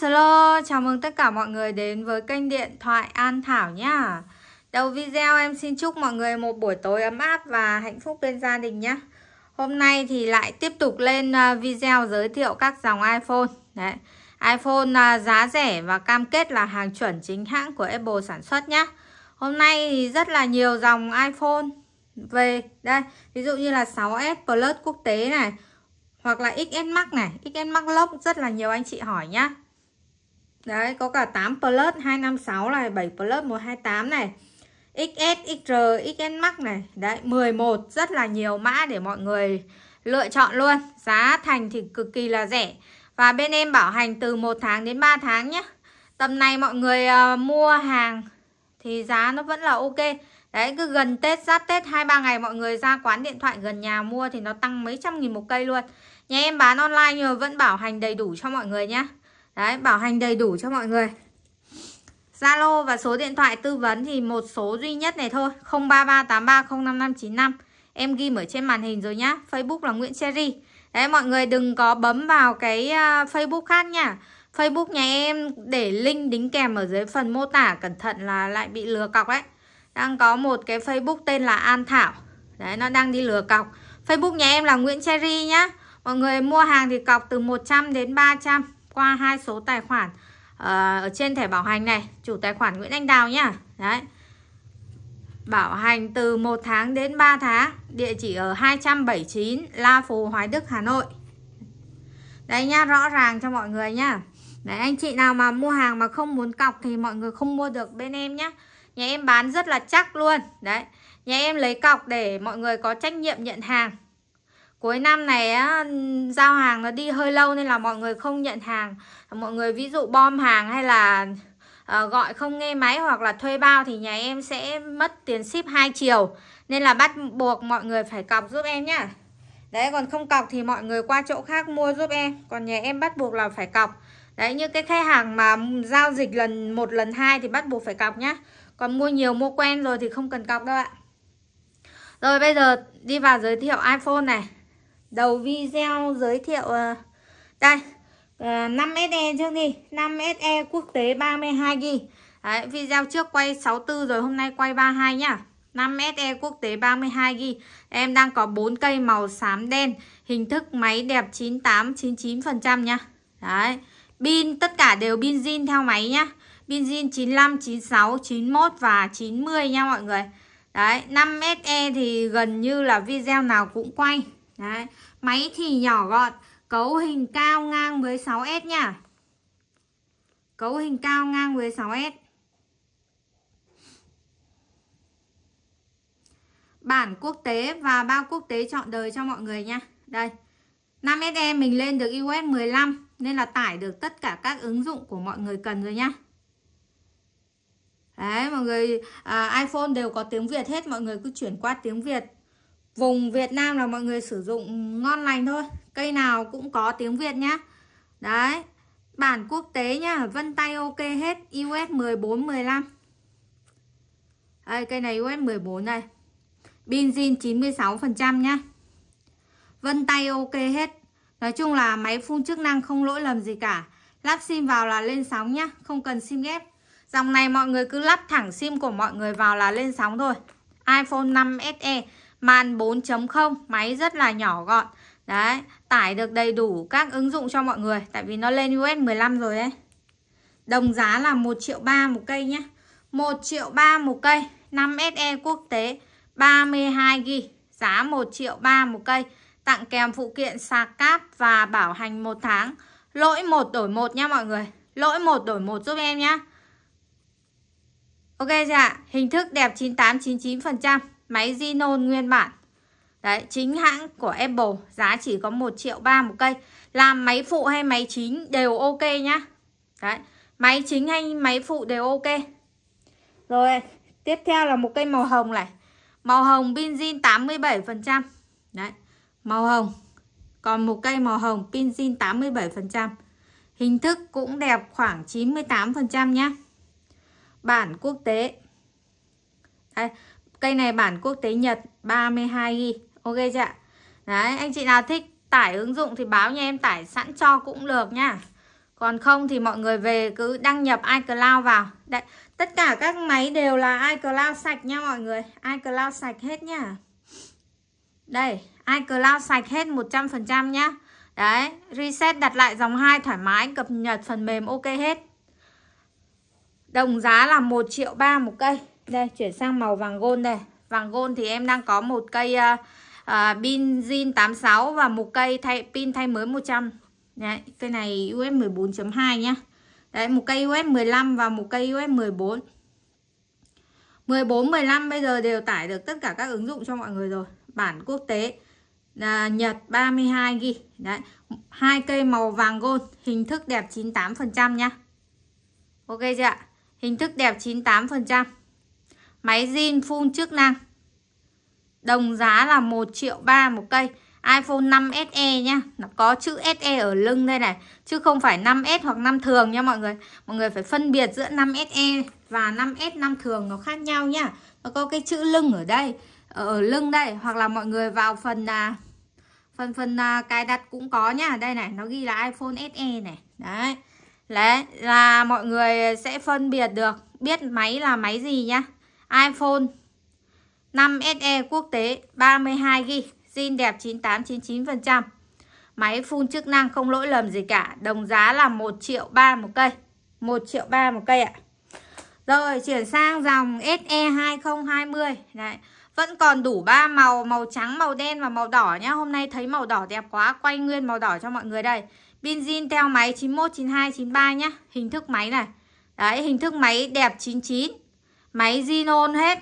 Hello, chào mừng tất cả mọi người đến với kênh điện thoại An Thảo nhá. Đầu video em xin chúc mọi người một buổi tối ấm áp và hạnh phúc bên gia đình nhé. Hôm nay thì lại tiếp tục lên à, video giới thiệu các dòng iPhone. Đấy. iPhone à, giá rẻ và cam kết là hàng chuẩn chính hãng của Apple sản xuất nhé. Hôm nay thì rất là nhiều dòng iPhone về đây, ví dụ như là 6S Plus quốc tế này, hoặc là XS Max này XS Max Lock rất là nhiều anh chị hỏi nhá đấy có cả 8 Plus 256 này 7 Plus 128 này XS, XR, XS Max này đấy 11 rất là nhiều mã để mọi người lựa chọn luôn giá thành thì cực kỳ là rẻ và bên em bảo hành từ 1 tháng đến 3 tháng nhá tầm này mọi người uh, mua hàng thì giá nó vẫn là ok Đấy cứ gần Tết giáp Tết 2-3 ngày mọi người ra quán điện thoại gần nhà mua thì nó tăng mấy trăm nghìn một cây luôn Nhà em bán online nhưng mà vẫn bảo hành đầy đủ cho mọi người nhé Đấy bảo hành đầy đủ cho mọi người Zalo và số điện thoại tư vấn thì một số duy nhất này thôi 0338305595 Em ghi ở trên màn hình rồi nhá Facebook là Nguyễn Cherry Đấy mọi người đừng có bấm vào cái à, Facebook khác nha Facebook nhà em để link đính kèm ở dưới phần mô tả Cẩn thận là lại bị lừa cọc đấy Đang có một cái Facebook tên là An Thảo Đấy nó đang đi lừa cọc Facebook nhà em là Nguyễn Cherry nhá Mọi người mua hàng thì cọc từ 100 đến 300 qua hai số tài khoản ờ, ở trên thẻ bảo hành này, chủ tài khoản Nguyễn Anh Đào nhá. Đấy. Bảo hành từ 1 tháng đến 3 tháng, địa chỉ ở 279 La Phù Hoài Đức Hà Nội. Đấy nhá, rõ ràng cho mọi người nhá. Đấy anh chị nào mà mua hàng mà không muốn cọc thì mọi người không mua được bên em nhá. Nhà em bán rất là chắc luôn. Đấy. Nhà em lấy cọc để mọi người có trách nhiệm nhận hàng cuối năm này á, giao hàng nó đi hơi lâu nên là mọi người không nhận hàng mọi người ví dụ bom hàng hay là uh, gọi không nghe máy hoặc là thuê bao thì nhà em sẽ mất tiền ship hai chiều nên là bắt buộc mọi người phải cọc giúp em nhá đấy còn không cọc thì mọi người qua chỗ khác mua giúp em còn nhà em bắt buộc là phải cọc đấy như cái khách hàng mà giao dịch lần một lần hai thì bắt buộc phải cọc nhá còn mua nhiều mua quen rồi thì không cần cọc đâu ạ rồi bây giờ đi vào giới thiệu iPhone này đầu video giới thiệu à, đây uh, 5 SE trước đi 5 SE quốc tế 32 g Đấy, video trước quay 64 rồi hôm nay quay 32 nhá 5 SE quốc tế 32 g em đang có 4 cây màu xám đen hình thức máy đẹp 98 99% nhá đấy pin tất cả đều pin zin theo máy nhá pin zin 95 96 91 và 90 nha mọi người Đấy, 5SE thì gần như là video nào cũng quay Đấy. Máy thì nhỏ gọn Cấu hình cao ngang với 6S nha Cấu hình cao ngang với 6S Bản quốc tế và bao quốc tế chọn đời cho mọi người nha Đây 5SE mình lên được iOS 15 Nên là tải được tất cả các ứng dụng của mọi người cần rồi nha. Đấy mọi người à, iPhone đều có tiếng Việt hết Mọi người cứ chuyển qua tiếng Việt Vùng Việt Nam là mọi người sử dụng ngon lành thôi Cây nào cũng có tiếng Việt nhá Đấy Bản quốc tế nhá Vân tay ok hết US 14, 15 Đây, Cây này US 14 này Pin Benzin 96% nhá Vân tay ok hết Nói chung là máy phun chức năng không lỗi lầm gì cả Lắp sim vào là lên sóng nhá Không cần sim ghép Dòng này mọi người cứ lắp thẳng sim của mọi người vào là lên sóng thôi iPhone 5 SE màn 4.0 máy rất là nhỏ gọn đấy tải được đầy đủ các ứng dụng cho mọi người tại vì nó lên US 15 rồi ấy đồng giá là 1 triệu ba một cây nhé 1 triệu ba một cây 5 SE quốc tế 32 g giá 1 triệu ba một cây tặng kèm phụ kiện sạc cáp và bảo hành một tháng lỗi một đổi một nha mọi người lỗi một đổi một giúp em nhé Ok dạ, hình thức đẹp 98 99% máy Xenon nguyên bản Đấy, chính hãng của Apple giá chỉ có 1 triệu ba một cây Làm máy phụ hay máy chính đều ok nhá Đấy, máy chính hay máy phụ đều ok Rồi, tiếp theo là một cây màu hồng này Màu hồng pin Binzin 87% Đấy, màu hồng Còn một cây màu hồng pin Binzin 87% Hình thức cũng đẹp khoảng 98% nhá Bản quốc tế Đây, Cây này bản quốc tế Nhật 32GB. Ok chưa ạ. Đấy, anh chị nào thích tải ứng dụng thì báo nhà em tải sẵn cho cũng được nha. Còn không thì mọi người về cứ đăng nhập iCloud vào. Đấy, tất cả các máy đều là iCloud sạch nha mọi người. iCloud sạch hết nha. Đây, iCloud sạch hết 100% nhá. Đấy, reset đặt lại dòng 2 thoải mái, cập nhật phần mềm ok hết. Đồng giá là 1 triệu 3 một cây. Đây chuyển sang màu vàng gold đây Vàng gold thì em đang có một cây pin uh, uh, zin 86 Và một cây thay pin thay mới 100 Đấy, cây này US 14.2 nhá Đấy, một cây US 15 và một cây US 14 14, 15 bây giờ đều tải được tất cả các ứng dụng cho mọi người rồi Bản quốc tế à, Nhật 32 ghi Đấy, hai cây màu vàng gold Hình thức đẹp 98% nhá Ok chưa ạ Hình thức đẹp 98% Máy zin phun chức năng Đồng giá là 1 triệu 3 một cây iPhone 5 SE nhá Nó có chữ SE ở lưng đây này Chứ không phải 5S hoặc 5 thường nha mọi người Mọi người phải phân biệt giữa 5 SE và 5S 5 thường nó khác nhau nhá Nó có cái chữ lưng ở đây Ở lưng đây Hoặc là mọi người vào phần à, Phần phần à, cài đặt cũng có nhá Đây này nó ghi là iPhone SE này Đấy Đấy là mọi người sẽ phân biệt được Biết máy là máy gì nhá iPhone 5 SE quốc tế 32GB zin đẹp 9899% máy phun chức năng không lỗi lầm gì cả đồng giá là 1 triệu 3 một cây 1 triệu 3 một cây ạ rồi chuyển sang dòng SE 2020 Đấy. Vẫn còn đủ ba màu Màu trắng, màu đen và màu đỏ nhá Hôm nay thấy màu đỏ đẹp quá Quay nguyên màu đỏ cho mọi người đây Pin zin theo máy 91, 92, 93 nhá Hình thức máy này Đấy, hình thức máy đẹp 99 Máy Zinon hết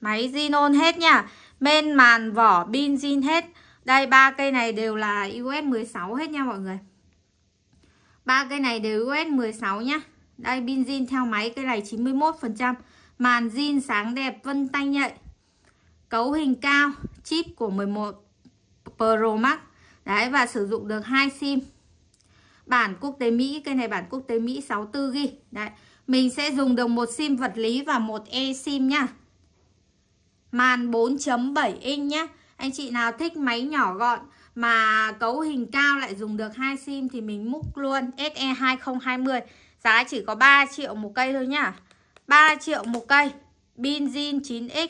Máy Zinon hết nha Bên màn vỏ pin zin hết Đây ba cây này đều là US16 hết nha mọi người ba cây này đều US16 nhá Đây pin zin theo máy Cây này 91% Màn zin sáng đẹp vân tay nhạy Cấu hình cao Chip của 11 Pro Max Đấy và sử dụng được hai sim Bản quốc tế Mỹ Cây này bản quốc tế Mỹ 64GB Đấy mình sẽ dùng được một sim vật lý và một e sim nha. Màn 4.7 inch nhá. Anh chị nào thích máy nhỏ gọn mà cấu hình cao lại dùng được hai sim thì mình múc luôn SE 2020. Giá chỉ có 3 triệu một cây thôi nhá. 3 triệu một cây. Pin zin 9X.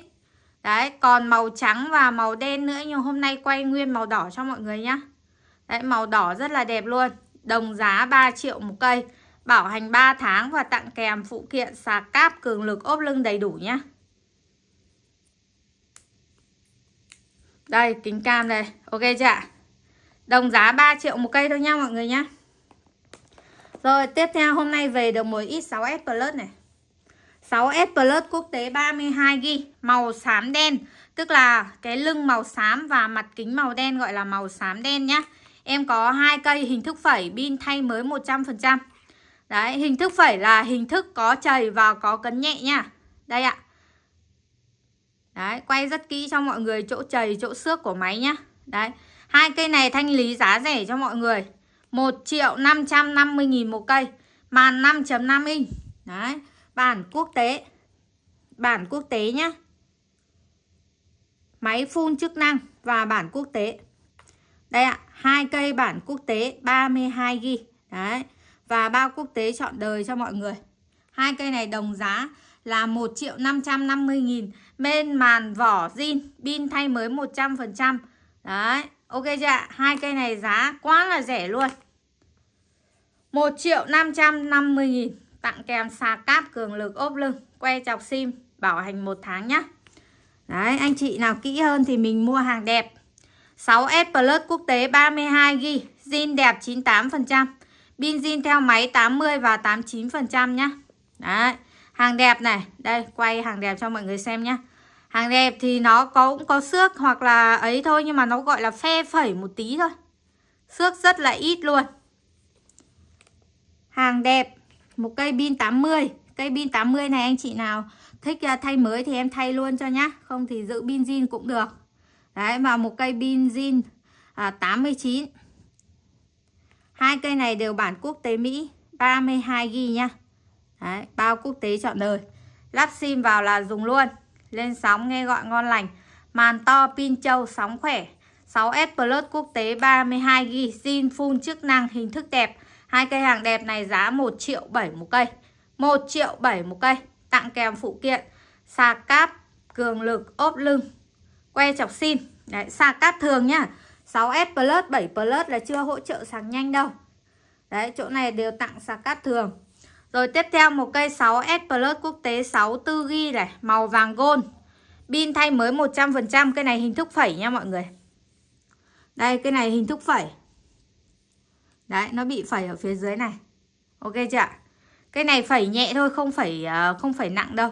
Đấy, còn màu trắng và màu đen nữa nhưng hôm nay quay nguyên màu đỏ cho mọi người nhá. Đấy, màu đỏ rất là đẹp luôn. Đồng giá 3 triệu một cây bảo hành 3 tháng và tặng kèm phụ kiện sạc cáp cường lực ốp lưng đầy đủ nhé đây kính cam đây ok chưa ạ đồng giá 3 triệu một cây thôi nha mọi người nhé rồi tiếp theo hôm nay về được một ít 6S Plus này 6S Plus quốc tế 32GB màu xám đen tức là cái lưng màu xám và mặt kính màu đen gọi là màu xám đen nhá em có hai cây hình thức phẩy pin thay mới 100% Đấy, hình thức phẩy là hình thức có chày và có cấn nhẹ nha. Đây ạ. Đấy, quay rất kỹ cho mọi người chỗ chày, chỗ xước của máy nhá. Đấy, hai cây này thanh lý giá rẻ cho mọi người. 1 triệu 550 nghìn một cây. Màn 5.5 inch. Đấy, bản quốc tế. Bản quốc tế nhá. Máy phun chức năng và bản quốc tế. Đây ạ, hai cây bản quốc tế 32 g. Đấy và bao quốc tế chọn đời cho mọi người. Hai cây này đồng giá là 1 triệu 550 nghìn Bên màn vỏ zin Pin thay mới 100% Đấy ok chưa ạ Hai cây này giá quá là rẻ luôn 1 triệu 550 nghìn Tặng kèm xà cáp cường lực ốp lưng Que chọc sim bảo hành một tháng nhá Đấy anh chị nào kỹ hơn Thì mình mua hàng đẹp 6S Plus quốc tế 32GB Zin đẹp 98% Benzin theo máy 80 và 89% nhá. Đấy. Hàng đẹp này, đây quay hàng đẹp cho mọi người xem nhá. Hàng đẹp thì nó có cũng có xước hoặc là ấy thôi nhưng mà nó gọi là phe phẩy một tí thôi. Xước rất là ít luôn. Hàng đẹp, một cây pin 80. Cây pin 80 này anh chị nào thích à, thay mới thì em thay luôn cho nhá, không thì giữ pin zin cũng được. Đấy và một cây pin zin à, 89 hai cây này đều bản quốc tế Mỹ 32 ghi nha Đấy, bao quốc tế chọn đời lắp sim vào là dùng luôn lên sóng nghe gọi ngon lành màn to pin châu sóng khỏe 6S Plus quốc tế 32 ghi sim full chức năng hình thức đẹp hai cây hàng đẹp này giá 1 triệu 7 một cây 1 triệu 7 một cây tặng kèm phụ kiện sạc cáp cường lực ốp lưng que chọc sim Đấy, sạc cáp thường nhá 6S Plus 7 Plus là chưa hỗ trợ sạc nhanh đâu đấy chỗ này đều tặng sạc cát thường rồi tiếp theo một cây 6S Plus quốc tế 64GB này màu vàng gold pin thay mới 100% cây này hình thức phẩy nha mọi người đây cây này hình thức phẩy đấy nó bị phẩy ở phía dưới này ok chưa cây này phẩy nhẹ thôi không phải ờ, không phải nặng đâu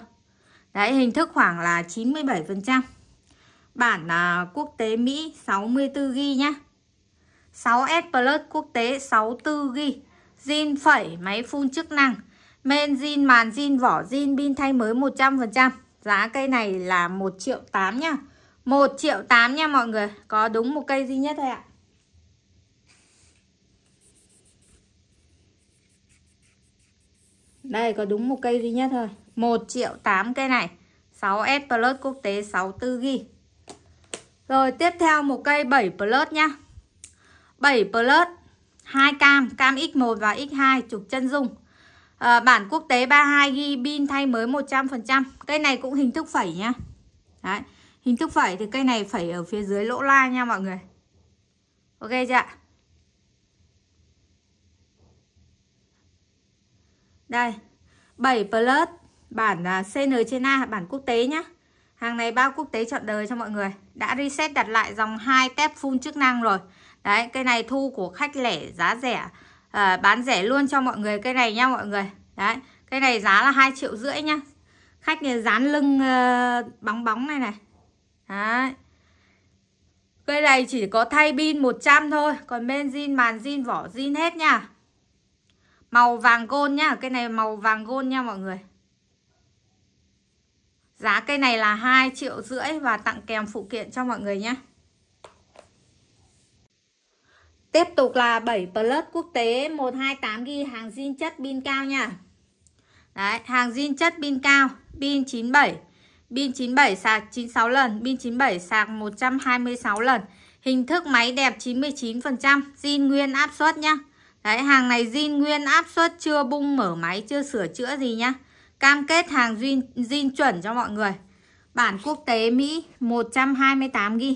đấy hình thức khoảng là 97% bản à, quốc tế Mỹ 64 ghi nhá 6S Plus quốc tế 64 ghi zin phẩy máy phun chức năng men zin màn zin vỏ zin pin thay mới 100% giá cây này là 1 triệu 8 nhá 1 triệu 8 nha mọi người có đúng một cây duy nhất thôi ạ Đây có đúng một cây duy nhất thôi 1 triệu 8 cây này 6S Plus quốc tế 64 ghi rồi tiếp theo một cây 7 plus nhá 7 plus hai cam, cam X1 và X2 chụp chân dung à, Bản quốc tế 32 ghi pin thay mới 100% Cây này cũng hình thức phẩy nhá Đấy. Hình thức phẩy thì cây này phẩy ở phía dưới lỗ la nha mọi người Ok chưa ạ Đây 7 plus bản à, CN trên A bản quốc tế nhá Hàng này bao quốc tế chọn đời cho mọi người. Đã reset đặt lại dòng 2 tép full chức năng rồi. Đấy, cây này thu của khách lẻ giá rẻ. À, bán rẻ luôn cho mọi người cây này nha mọi người. Đấy, cây này giá là 2 triệu rưỡi nhá Khách này dán lưng uh, bóng bóng này này. Đấy. Cây này chỉ có thay pin 100 thôi. Còn bên zin, màn zin, vỏ zin hết nha. Màu vàng gold nhá Cây này màu vàng gold nha mọi người. Giá cây này là 2 triệu rưỡi và tặng kèm phụ kiện cho mọi người nhé. Tiếp tục là 7 Plus quốc tế 128 ghi hàng zin chất pin cao nha. Đấy, hàng zin chất pin cao, pin 97. Pin 97 sạc 96 lần, pin 97 sạc 126 lần. Hình thức máy đẹp 99%, zin nguyên áp suất nhá. Đấy, hàng này zin nguyên áp suất chưa bung mở máy, chưa sửa chữa gì nhá. Cam kết hàng zin, zin chuẩn cho mọi người Bản quốc tế Mỹ 128GB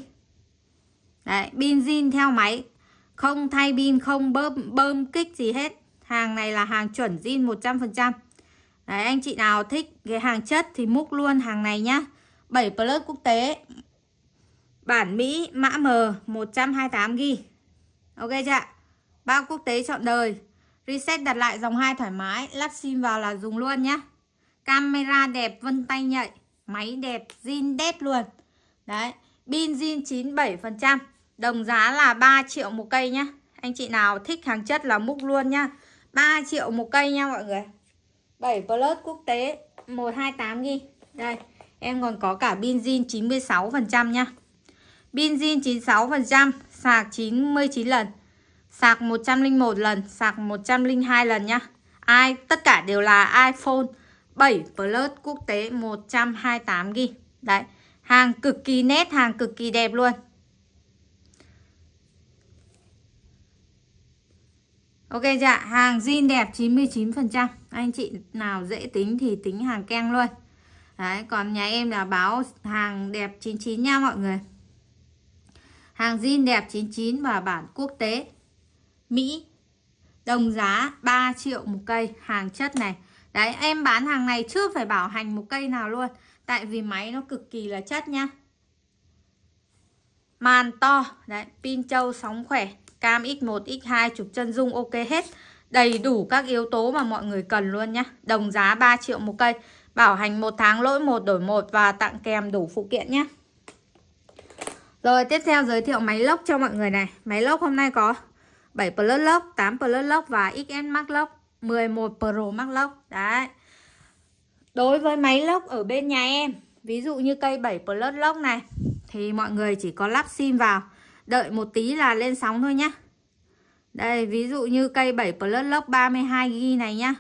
Đấy, pin zin theo máy Không thay pin, không bơm, bơm kích gì hết Hàng này là hàng chuẩn zin 100% Đấy, anh chị nào thích cái hàng chất thì múc luôn hàng này nhá 7 Plus quốc tế Bản Mỹ mã M 128GB Ok chưa Bao quốc tế chọn đời Reset đặt lại dòng hai thoải mái Lắp sim vào là dùng luôn nhé camera đẹp vân tay nhạy máy đẹp zin đét luôn đấy pin zin 97% đồng giá là 3 triệu một cây nhá anh chị nào thích hàng chất là múc luôn nhá 3 triệu một cây nha mọi người 7 plus quốc tế 128 ghi đây em còn có cả pin zin 96% nhá pin zin 96% sạc 99 lần sạc 101 lần sạc 102 lần nhá ai tất cả đều là iPhone 7 Plus quốc tế 128GB Đấy Hàng cực kỳ nét Hàng cực kỳ đẹp luôn Ok dạ. Hàng zin đẹp 99% Anh chị nào dễ tính thì tính hàng keng luôn Đấy Còn nhà em là báo hàng đẹp 99 nha mọi người Hàng zin đẹp 99 và bản quốc tế Mỹ Đồng giá 3 triệu một cây hàng chất này đấy em bán hàng này chưa phải bảo hành một cây nào luôn tại vì máy nó cực kỳ là chất nhá màn to đấy pin châu sóng khỏe cam x1 x2 chụp chân dung ok hết đầy đủ các yếu tố mà mọi người cần luôn nhá đồng giá 3 triệu một cây bảo hành một tháng lỗi một đổi một và tặng kèm đủ phụ kiện nhé rồi tiếp theo giới thiệu máy lốc cho mọi người này máy lốc hôm nay có 7 plus lốc 8 plus lốc và xn max lốc 11 Pro Max Lock đấy đối với máy lốc ở bên nhà em ví dụ như cây 7 Plus lốc này thì mọi người chỉ có lắp sim vào đợi một tí là lên sóng thôi nhé đây ví dụ như cây 7 Plus lốc 32GB này nhá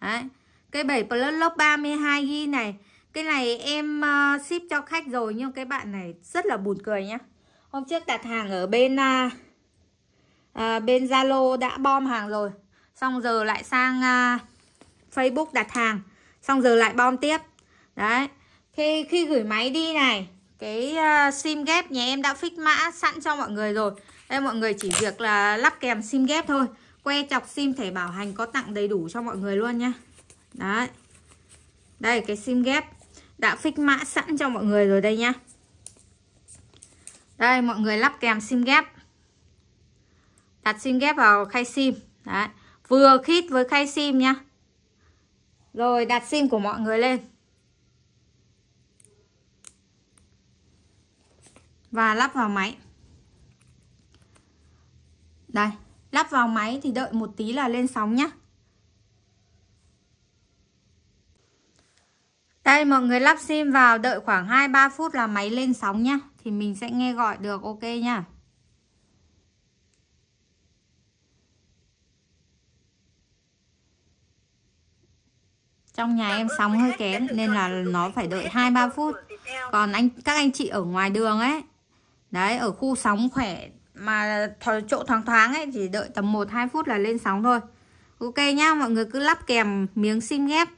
đấy cây 7 Plus lốc 32GB này cái này em ờ, ship cho khách rồi nhưng cái bạn này rất là buồn cười nhá hôm trước đặt hàng ở bên à, bên Zalo đã bom hàng rồi xong giờ lại sang uh, Facebook đặt hàng xong giờ lại bom tiếp đấy khi khi gửi máy đi này cái uh, sim ghép nhà em đã fix mã sẵn cho mọi người rồi đây mọi người chỉ việc là lắp kèm sim ghép thôi que chọc sim thẻ bảo hành có tặng đầy đủ cho mọi người luôn nhá đấy đây cái sim ghép đã fix mã sẵn cho mọi người rồi đây nhá đây mọi người lắp kèm sim ghép đặt sim ghép vào khay sim đấy vừa khít với khay sim nhá rồi đặt sim của mọi người lên và lắp vào máy đây lắp vào máy thì đợi một tí là lên sóng nhá Đây mọi người lắp sim vào đợi khoảng 2-3 phút là máy lên sóng nhá Thì mình sẽ nghe gọi được ok nhá trong nhà em sóng hơi kém nên là nó phải đợi hai ba phút còn anh các anh chị ở ngoài đường ấy đấy ở khu sóng khỏe mà th chỗ thoáng thoáng ấy chỉ đợi tầm 1 2 phút là lên sóng thôi. Ok nhá, mọi người cứ lắp kèm miếng sim ghép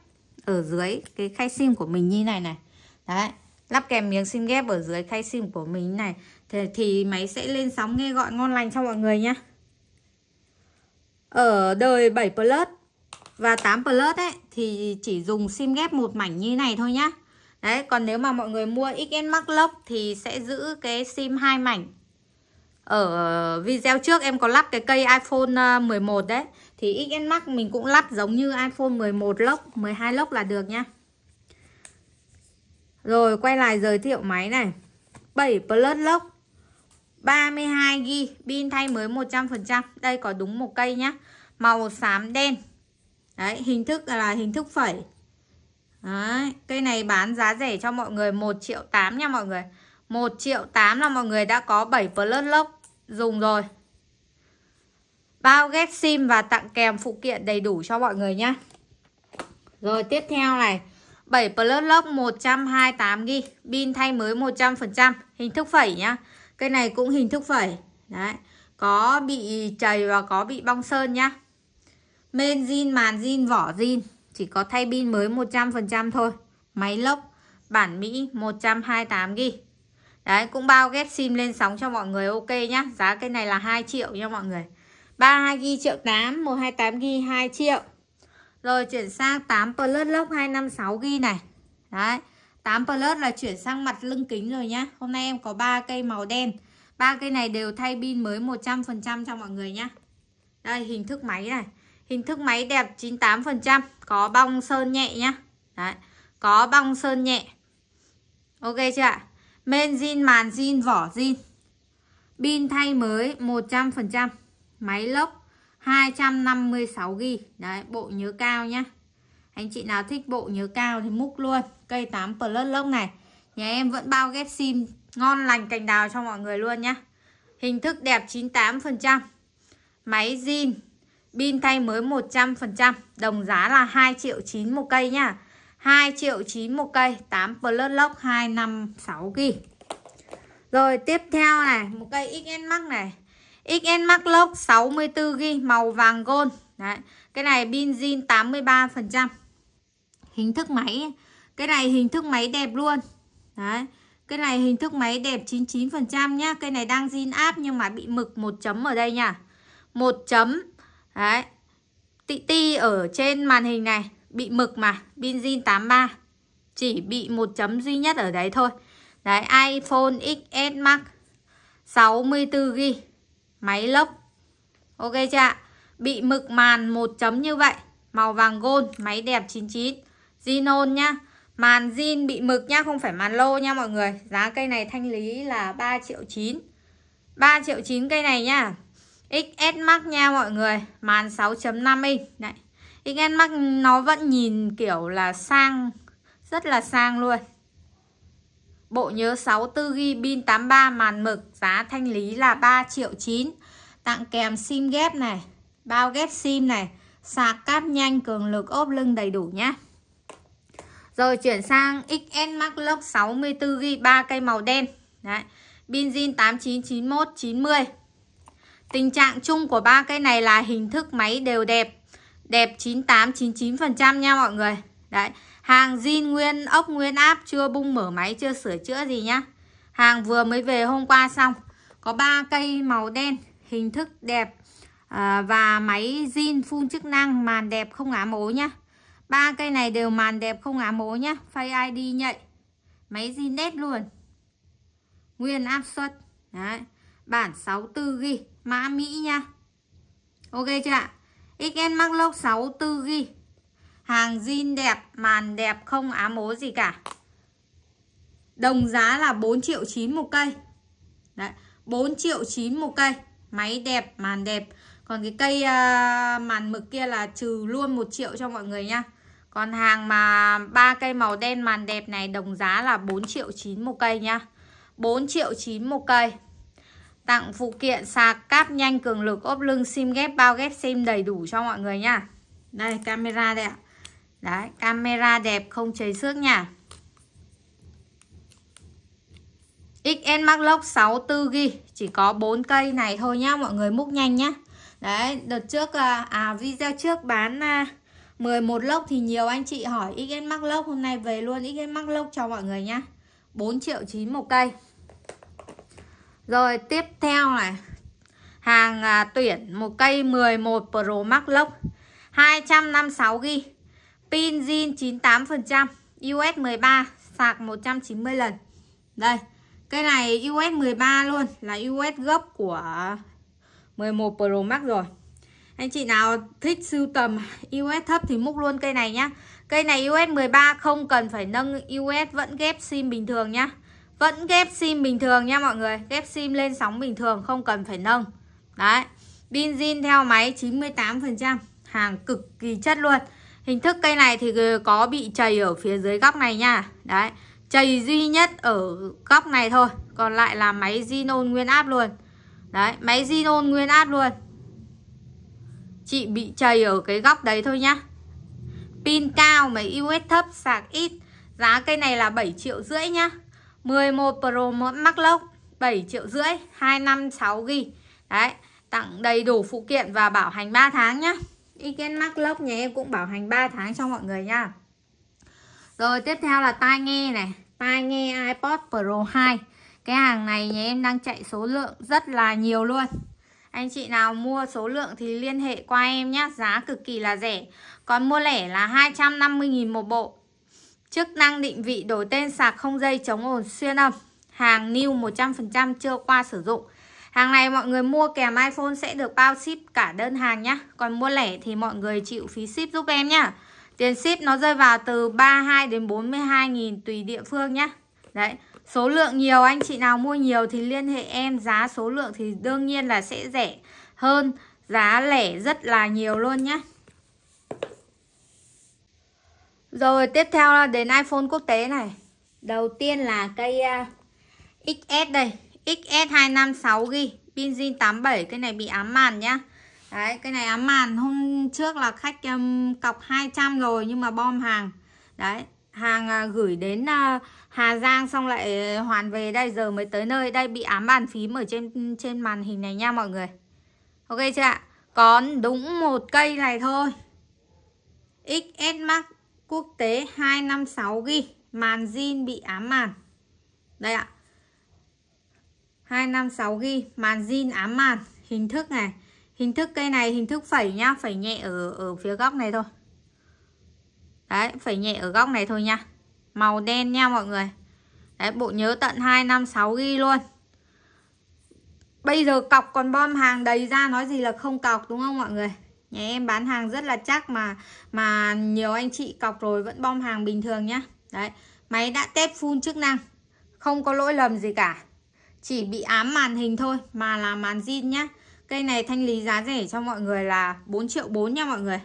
ở dưới cái khay sim của mình như này này. Đấy, lắp kèm miếng sim ghép ở dưới khay sim của mình này thì, thì máy sẽ lên sóng nghe gọi ngon lành cho mọi người nhá. Ở đời 7 Plus và 8 Plus ấy thì chỉ dùng sim ghép một mảnh như này thôi nhá. Đấy, còn nếu mà mọi người mua XS Max Lock thì sẽ giữ cái sim hai mảnh. Ở video trước em có lắp cái cây iPhone 11 ờ, đấy thì XS Max mình cũng lắp giống như iPhone 11 Lock, 12 Lock là được nhá. Rồi quay lại giới thiệu máy này. 7 Plus Lock 32GB, pin thay mới 100%. Đây có đúng một cây nhá. Màu xám đen Đấy, hình thức là hình thức phẩy. Đấy, cây này bán giá rẻ cho mọi người 1 triệu 8 nha mọi người. 1 triệu 8 là mọi người đã có 7 plus lốc dùng rồi. Bao ghép sim và tặng kèm phụ kiện đầy đủ cho mọi người nhé. Rồi tiếp theo này. 7 plus lốc 128GB. Pin thay mới 100%. Hình thức phẩy nhá. Cây này cũng hình thức phẩy. Đấy. Có bị chày và có bị bong sơn nhá men zin màn zin vỏ zin chỉ có thay pin mới 100% thôi máy lốc bản Mỹ 128GB đấy cũng bao ghép sim lên sóng cho mọi người ok nhá giá cái này là 2 triệu nha mọi người 32GB triệu 8 128GB 2 triệu rồi chuyển sang 8 plus lốc 256GB này đấy 8 plus là chuyển sang mặt lưng kính rồi nhá hôm nay em có 3 cây màu đen ba cây này đều thay pin mới 100% cho mọi người nhá đây hình thức máy này Hình thức máy đẹp 98%, có bong sơn nhẹ nhá. Đấy, có bong sơn nhẹ. Ok chưa ạ? Men zin, màn zin, vỏ zin. Pin thay mới 100%, máy lốc 256 g. Đấy, bộ nhớ cao nhá. Anh chị nào thích bộ nhớ cao thì múc luôn. Cây 8 Plus lốc này, nhà em vẫn bao ghép sim ngon lành cành đào cho mọi người luôn nhá. Hình thức đẹp 98%. Máy zin Pin thay mới 100%, đồng giá là 2 triệu 9 một cây nhá. 2 triệu 9 một cây, 8 plus lock 256 kỳ. Rồi tiếp theo này, một cây XN Max này. XN Max Lock 64 ghi màu vàng gold. Đấy, cái này pin zin 83%. Hình thức máy cái này hình thức máy đẹp luôn. Đấy. Cái này hình thức máy đẹp 99% nhá. Cây này đang zin áp nhưng mà bị mực một chấm ở đây nha. Một chấm Đấy. Tị ti ở trên màn hình này bị mực mà, pin Binzin 83 chỉ bị một chấm duy nhất ở đấy thôi. Đấy iPhone XS Max 64 GB máy lốc. Ok chưa ạ? Bị mực màn một chấm như vậy, màu vàng gold, máy đẹp 99. Zinon nhá. Màn zin bị mực nhá, không phải màn lô nha mọi người. Giá cây này thanh lý là 3 triệu 9. 3 triệu 9 cây này nhá. XS Max nha mọi người màn 6.5 inch đấy XS Max nó vẫn nhìn kiểu là sang rất là sang luôn bộ nhớ 64GB pin 83 màn mực giá thanh lý là 3 triệu 9 tặng kèm sim ghép này bao ghép sim này sạc cáp nhanh cường lực ốp lưng đầy đủ nhé rồi chuyển sang XS Max Lock 64GB 3 cây màu đen đấy pin zin 8991 90 Tình trạng chung của ba cây này là hình thức máy đều đẹp. Đẹp 98 99% nha mọi người. Đấy, hàng zin nguyên ốc nguyên áp chưa bung mở máy chưa sửa chữa gì nhá. Hàng vừa mới về hôm qua xong. Có ba cây màu đen, hình thức đẹp à, và máy zin phun chức năng màn đẹp không ám ố nhá. Ba cây này đều màn đẹp không ám ố nhá. Face ID nhạy. Máy zin nét luôn. Nguyên áp suất. Đấy. Bản 64 ghi mã Mỹ nha Ok chưa ạ XN Max Lốc 64GB Hàng zin đẹp, màn đẹp không ám ố gì cả Đồng giá là 4 triệu 9 một cây Đấy, 4 triệu 9 một cây Máy đẹp, màn đẹp Còn cái cây uh, màn mực kia là trừ luôn 1 triệu cho mọi người nha Còn hàng mà ba cây màu đen màn đẹp này đồng giá là 4 triệu 9 một cây nha 4 triệu 9 một cây Tặng phụ kiện sạc cáp nhanh cường lực ốp lưng sim ghép bao ghép sim đầy đủ cho mọi người nha. Đây camera đây ạ. Đấy, camera đẹp không cháy xước nha. XN Max Lock 64GB chỉ có 4 cây này thôi nhá, mọi người múc nhanh nhá. Đấy, đợt trước à, à video trước bán à, 11 lốc thì nhiều anh chị hỏi XN Max Lock hôm nay về luôn XN Max Lock cho mọi người nhá. 4 triệu 9 một cây. Rồi tiếp theo này Hàng à, tuyển một cây 11 Pro Max Lock 256GB Pin zin 98% US 13 sạc 190 lần Đây Cây này US 13 luôn Là US gốc của 11 Pro Max rồi Anh chị nào thích sưu tầm US thấp thì múc luôn cây này nhá Cây này US 13 không cần phải nâng US vẫn ghép sim bình thường nhá vẫn ghép sim bình thường nha mọi người Ghép sim lên sóng bình thường không cần phải nâng Đấy Pin zin theo máy 98% Hàng cực kỳ chất luôn Hình thức cây này thì có bị chày ở phía dưới góc này nha Đấy Chày duy nhất ở góc này thôi Còn lại là máy Xenon nguyên áp luôn Đấy Máy Xenon nguyên áp luôn Chị bị chày ở cái góc đấy thôi nhá Pin cao máy US thấp sạc ít Giá cây này là 7 triệu rưỡi nhá 11 Pro mắc lốc 7 triệu rưỡi 256 g Đấy Tặng đầy đủ phụ kiện và bảo hành 3 tháng nhá ý kiến mắc nhà em cũng bảo hành 3 tháng cho mọi người nha Rồi tiếp theo là tai nghe này Tai nghe iPod Pro 2 Cái hàng này nhà em đang chạy số lượng rất là nhiều luôn anh chị nào mua số lượng thì liên hệ qua em nhé Giá cực kỳ là rẻ Còn mua lẻ là 250.000 một bộ Chức năng định vị đổi tên sạc không dây chống ồn xuyên âm. Hàng new 100% chưa qua sử dụng. Hàng này mọi người mua kèm iPhone sẽ được bao ship cả đơn hàng nhé Còn mua lẻ thì mọi người chịu phí ship giúp em nhá. Tiền ship nó rơi vào từ 32 đến 42 nghìn tùy địa phương nhé Đấy, số lượng nhiều anh chị nào mua nhiều thì liên hệ em, giá số lượng thì đương nhiên là sẽ rẻ hơn giá lẻ rất là nhiều luôn nhá. Rồi tiếp theo là đến iPhone quốc tế này Đầu tiên là cây uh, à, XS đây XS 256GB Pin zin 87 Cái này bị ám màn nhá Đấy cái này ám màn Hôm trước là khách um, cọc 200 rồi Nhưng mà bom hàng Đấy hàng uh, gửi đến uh, Hà Giang xong lại hoàn về đây giờ mới tới nơi đây bị ám bàn phím ở trên trên màn hình này nha mọi người ok chưa ạ còn đúng một cây này thôi XS Max Quốc tế 256 ghi màn zin bị ám màn. Đây ạ. 256 ghi màn zin ám màn, hình thức này. Hình thức cây này hình thức phẩy nhá, phẩy nhẹ ở ở phía góc này thôi. Đấy, phẩy nhẹ ở góc này thôi nha. Màu đen nha mọi người. Đấy, bộ nhớ tận 256 ghi luôn. Bây giờ cọc còn bom hàng đầy ra nói gì là không cọc đúng không mọi người? Nhà em bán hàng rất là chắc mà mà nhiều anh chị cọc rồi vẫn bom hàng bình thường nhá. Đấy, máy đã test full chức năng. Không có lỗi lầm gì cả. Chỉ bị ám màn hình thôi mà là màn zin nhá. Cây này thanh lý giá rẻ cho mọi người là 4 triệu 4 nha mọi người.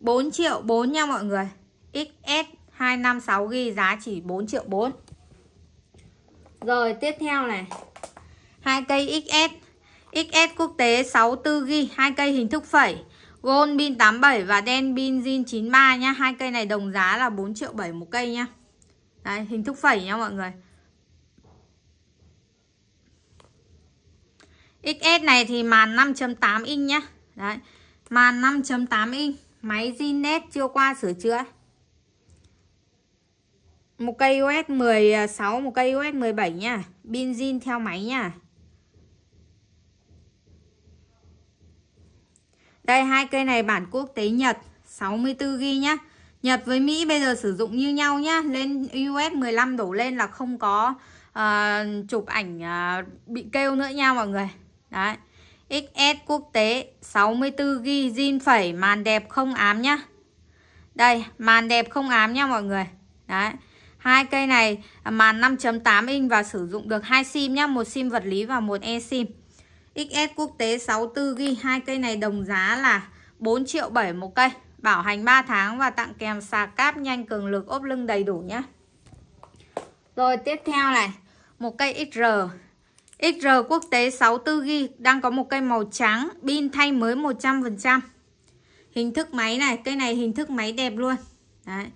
4 triệu 4 nha mọi người. XS 256 ghi giá chỉ 4 triệu 4. Rồi tiếp theo này. Hai cây XS XS quốc tế 64 ghi hai cây hình thức phẩy. Gold pin 87 và đen pin zin 93 nhá. Hai cây này đồng giá là 4 triệu 7 một cây nhá. Đây hình thức phẩy nhá mọi người. XS này thì màn 5.8 inch nhá. Đấy. Màn 5.8 inch, máy zin nét chưa qua sửa chữa. Một cây US 16, một cây US 17 nhá. Pin zin theo máy nhá. Đây hai cây này bản quốc tế Nhật 64 ghi nhá. Nhật với Mỹ bây giờ sử dụng như nhau nhá. Lên US 15 đổ lên là không có uh, chụp ảnh uh, bị kêu nữa nha mọi người. Đấy. XS quốc tế 64 ghi zin phẩy màn đẹp không ám nhá. Đây, màn đẹp không ám nha mọi người. Đấy. Hai cây này màn 5.8 inch và sử dụng được hai sim nhá, một sim vật lý và một e sim. XS quốc tế 64 ghi hai cây này đồng giá là 4 triệu 7 một cây bảo hành 3 tháng và tặng kèm xà cáp nhanh cường lực ốp lưng đầy đủ nhé rồi tiếp theo này một cây XR XR quốc tế 64 ghi đang có một cây màu trắng pin thay mới 100% hình thức máy này cây này hình thức máy đẹp luôn Đấy.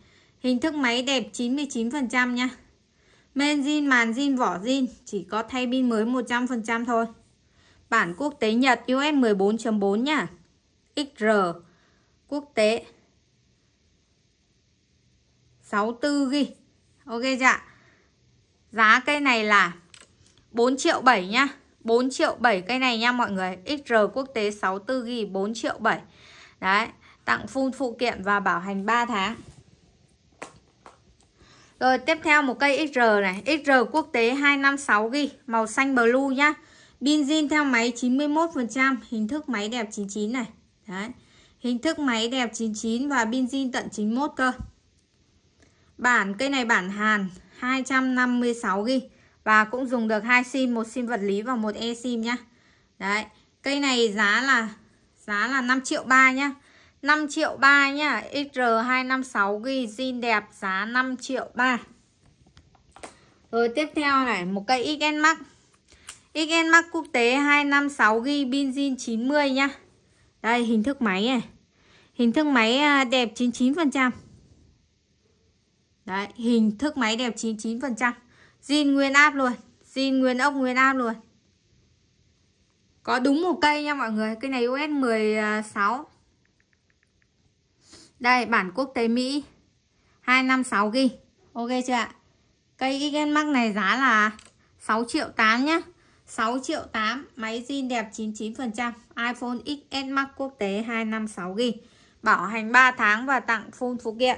hình thức máy đẹp 99% nha men zin màn zin vỏ zin chỉ có thay pin mới 100% thôi bản quốc tế Nhật US 14.4 nha. XR quốc tế 64 ghi. Ok dạ. Giá cây này là 4 triệu 7 nhá. 4 triệu 7 cây này nha mọi người. XR quốc tế 64 ghi 4 triệu 7. Đấy, tặng full phụ kiện và bảo hành 3 tháng. Rồi tiếp theo một cây XR này, XR quốc tế 256 ghi, màu xanh blue nhá. Binzin theo máy 91%, hình thức máy đẹp 99 này. Đấy. Hình thức máy đẹp 99 và binzin tận 91 cơ. Bản cây này bản Hàn 256 g và cũng dùng được hai sim, một sim vật lý và một e sim nhá. Đấy, cây này giá là giá là 5 triệu 3 nhá. 5 triệu 3 nhá. XR256 g zin đẹp giá 5 triệu 3. Rồi tiếp theo này, một cây XN Max XN quốc tế 256GB Binzin 90 nhá Đây hình thức máy này Hình thức máy à, đẹp 99% Đấy hình thức máy đẹp 99% Zin nguyên áp luôn Zin nguyên ốc nguyên áp luôn Có đúng một cây nha mọi người Cây này US 16 Đây bản quốc tế Mỹ 256GB Ok chưa ạ Cây XN này giá là 6 triệu 8 nhá 6 triệu 8 máy zin đẹp 99% iPhone XS Max quốc tế 256GB bảo hành 3 tháng và tặng full phụ kiện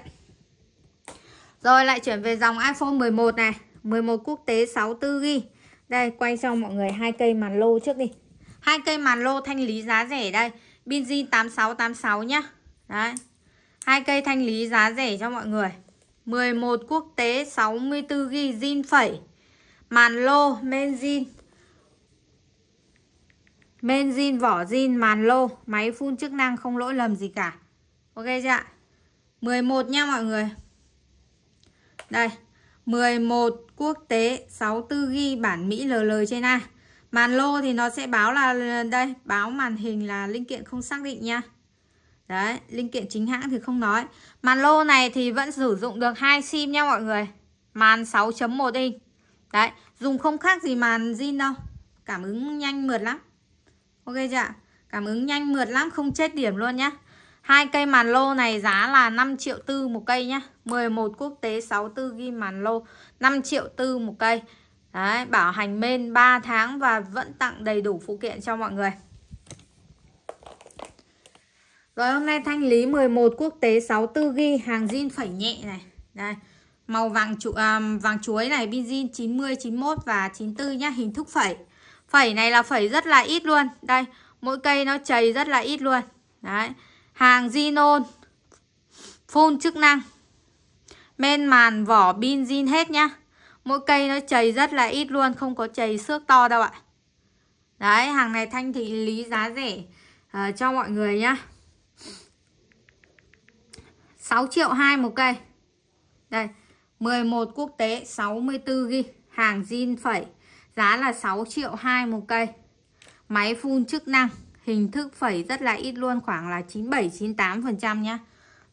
rồi lại chuyển về dòng iPhone 11 này 11 quốc tế 64GB đây quay cho mọi người hai cây màn lô trước đi hai cây màn lô thanh lý giá rẻ đây pin zin 8686 nhá đấy hai cây thanh lý giá rẻ cho mọi người 11 quốc tế 64GB zin phẩy màn lô men zin men zin vỏ zin màn lô máy phun chức năng không lỗi lầm gì cả ok chưa ạ 11 nha mọi người đây 11 quốc tế 64GB bản Mỹ LL trên A màn lô thì nó sẽ báo là đây báo màn hình là linh kiện không xác định nha đấy linh kiện chính hãng thì không nói màn lô này thì vẫn sử dụng được hai sim nha mọi người màn 6.1 inch đấy dùng không khác gì màn zin đâu cảm ứng nhanh mượt lắm ok chưa cảm ứng nhanh mượt lắm không chết điểm luôn nhá hai cây màn lô này giá là 5 triệu tư một cây nhá 11 quốc tế 64 ghi màn lô 5 triệu tư một cây Đấy, bảo hành men 3 tháng và vẫn tặng đầy đủ phụ kiện cho mọi người Rồi hôm nay thanh lý 11 quốc tế 64 ghi hàng zin phẩy nhẹ này Đây, màu vàng, chu, à, vàng chuối này, pin zin 90, 91 và 94 nhá, hình thức phẩy Phẩy này là phẩy rất là ít luôn. Đây, mỗi cây nó chảy rất là ít luôn. Đấy. Hàng Zinon phun chức năng. Men màn vỏ pin zin hết nhá. Mỗi cây nó chảy rất là ít luôn, không có chảy xước to đâu ạ. Đấy, hàng này thanh thị lý giá rẻ uh, cho mọi người nhá. 6 triệu 2 một cây. Đây, 11 quốc tế 64 g, hàng zin phẩy Giá là 6 triệu 2 một cây. Máy phun chức năng, hình thức phẩy rất là ít luôn, khoảng là 97 98% nhá.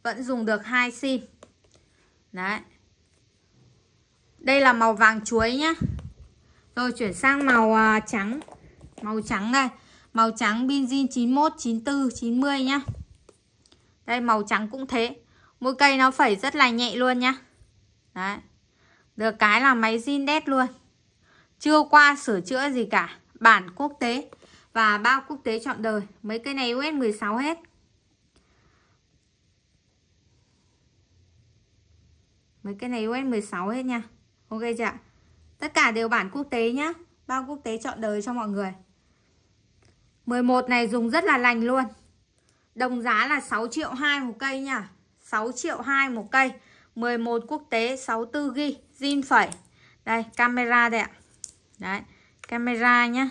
Vẫn dùng được hai sim. Đấy. Đây là màu vàng chuối nhá. Rồi chuyển sang màu à, trắng. Màu trắng đây. Màu trắng Binzin 91, 94, 90 nhá. Đây màu trắng cũng thế. Mỗi cây nó phẩy rất là nhẹ luôn nhá. Đấy. Được cái là máy zin đét luôn chưa qua sửa chữa gì cả bản quốc tế và bao quốc tế chọn đời mấy cây này US 16 hết mấy cái này US 16 hết nha ok chưa tất cả đều bản quốc tế nhá bao quốc tế chọn đời cho mọi người 11 này dùng rất là lành luôn đồng giá là 6 triệu 2 một cây nha 6 triệu 2 một cây 11 quốc tế 64 ghi zin phẩy đây camera đây ạ đấy camera nhá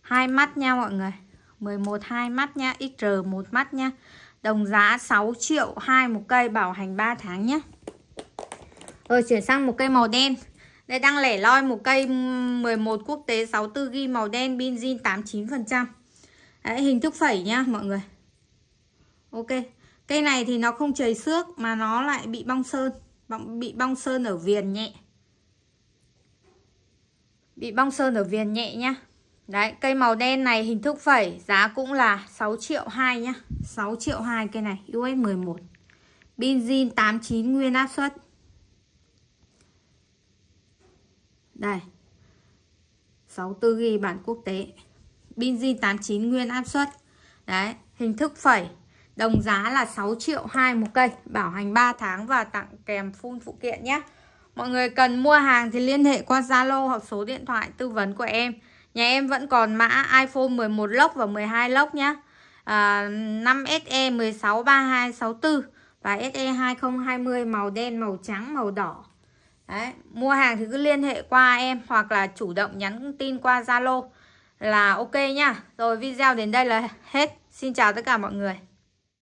hai mắt nha mọi người 11 hai mắt nhá XR một mắt nhá đồng giá 6 triệu hai một cây bảo hành 3 tháng nhá rồi chuyển sang một cây màu đen đây đang lẻ loi một cây 11 quốc tế 64GB màu đen pin zin 89%. Đấy, hình thức phẩy nhá mọi người. Ok. Cây này thì nó không chảy xước mà nó lại bị bong sơn, bị bong sơn ở viền nhẹ. Bị bong sơn ở viền nhẹ nhá Đấy cây màu đen này hình thức phẩy Giá cũng là 6 triệu 2 nhá 6 triệu 2 cây này US 11 Pin zin 89 nguyên áp suất Đây 64 ghi bản quốc tế Pin zin 89 nguyên áp suất Đấy hình thức phẩy Đồng giá là 6 triệu 2 một cây Bảo hành 3 tháng và tặng kèm phun phụ kiện nhé Mọi người cần mua hàng thì liên hệ qua Zalo hoặc số điện thoại tư vấn của em. Nhà em vẫn còn mã iPhone 11 lốc và 12 lốc nhé. À, 5 SE 163264 và SE 2020 màu đen, màu trắng, màu đỏ. Đấy, mua hàng thì cứ liên hệ qua em hoặc là chủ động nhắn tin qua Zalo là ok nhá. Rồi video đến đây là hết. Xin chào tất cả mọi người.